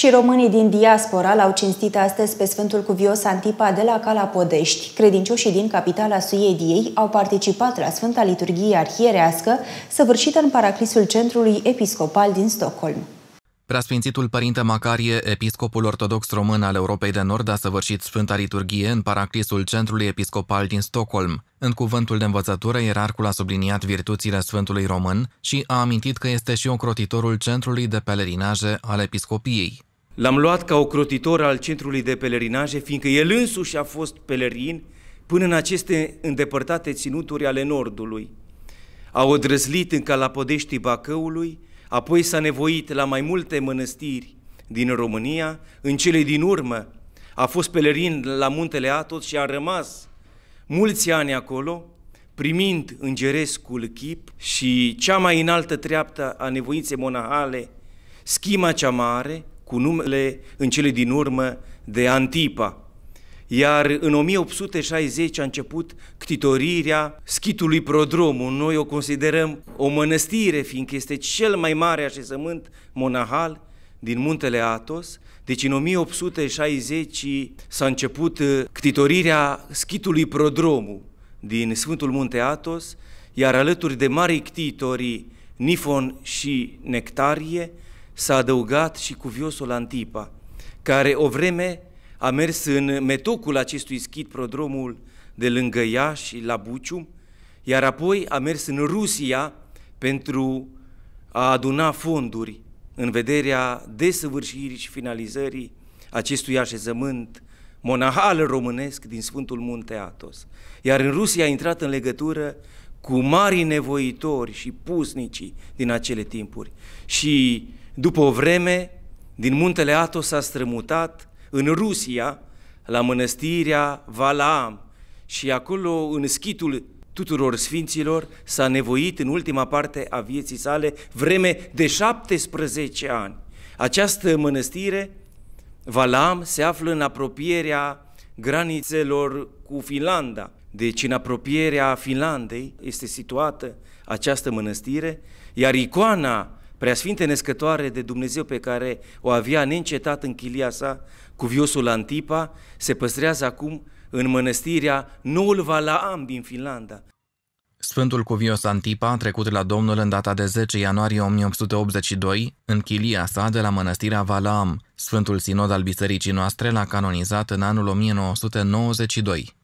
Și românii din diaspora l-au cinstit astăzi pe Sfântul Cuvios Antipa de la Calapodești. Credincioșii din capitala Suediei au participat la Sfânta Liturghie Arhierească, săvârșită în paraclisul Centrului Episcopal din Stockholm. Preasfințitul Părinte Macarie, episcopul ortodox român al Europei de Nord, a săvârșit Sfânta Liturghie în paraclisul Centrului Episcopal din Stockholm. În cuvântul de învățătură, ierarcul a subliniat virtuțile Sfântului Român și a amintit că este și ocrotitorul Centrului de Pelerinaje al Episcopiei. L-am luat ca ocrotitor al Centrului de Pelerinaje, fiindcă el însuși a fost pelerin până în aceste îndepărtate ținuturi ale Nordului. A odrăzlit în Calapodeștii Bacăului, apoi s-a nevoit la mai multe mănăstiri din România, în cele din urmă a fost pelerin la muntele Atos și a rămas mulți ani acolo, primind îngerescul chip și cea mai înaltă treaptă a nevoinței monahale, schima cea mare, cu numele în cele din urmă de Antipa, iar în 1860 a început ctitorirea schitului Prodromul. Noi o considerăm o mănăstire, fiindcă este cel mai mare așezământ monahal din muntele Atos. Deci în 1860 s-a început uh, ctitorirea schitului Prodromul din Sfântul Munte Atos, iar alături de mari ctitorii Nifon și Nectarie s-a adăugat și cuviosul Antipa, care o vreme a mers în metocul acestui schid prodromul de lângă Iași, la Bucium, iar apoi a mers în Rusia pentru a aduna fonduri în vederea desăvârșirii și finalizării acestui așezământ monahal românesc din Sfântul Munte Atos. Iar în Rusia a intrat în legătură cu mari nevoitori și pusnicii din acele timpuri. Și după o vreme, din Muntele Atos a strămutat în Rusia, la mănăstirea Valaam și acolo, în schitul tuturor sfinților, s-a nevoit în ultima parte a vieții sale vreme de 17 ani. Această mănăstire, Valaam, se află în apropierea granițelor cu Finlanda. Deci în apropierea Finlandei este situată această mănăstire, iar icoana preasfinte nescătoare de Dumnezeu pe care o avea neîncetat în chilia sa, cu viosul Antipa, se păstrează acum în mănăstirea Noul Valaam din Finlanda. Sfântul Cuvios Antipa a trecut la Domnul în data de 10 ianuarie 1882, în chilia sa de la mănăstirea Valaam. Sfântul Sinod al Bisericii noastre l-a canonizat în anul 1992.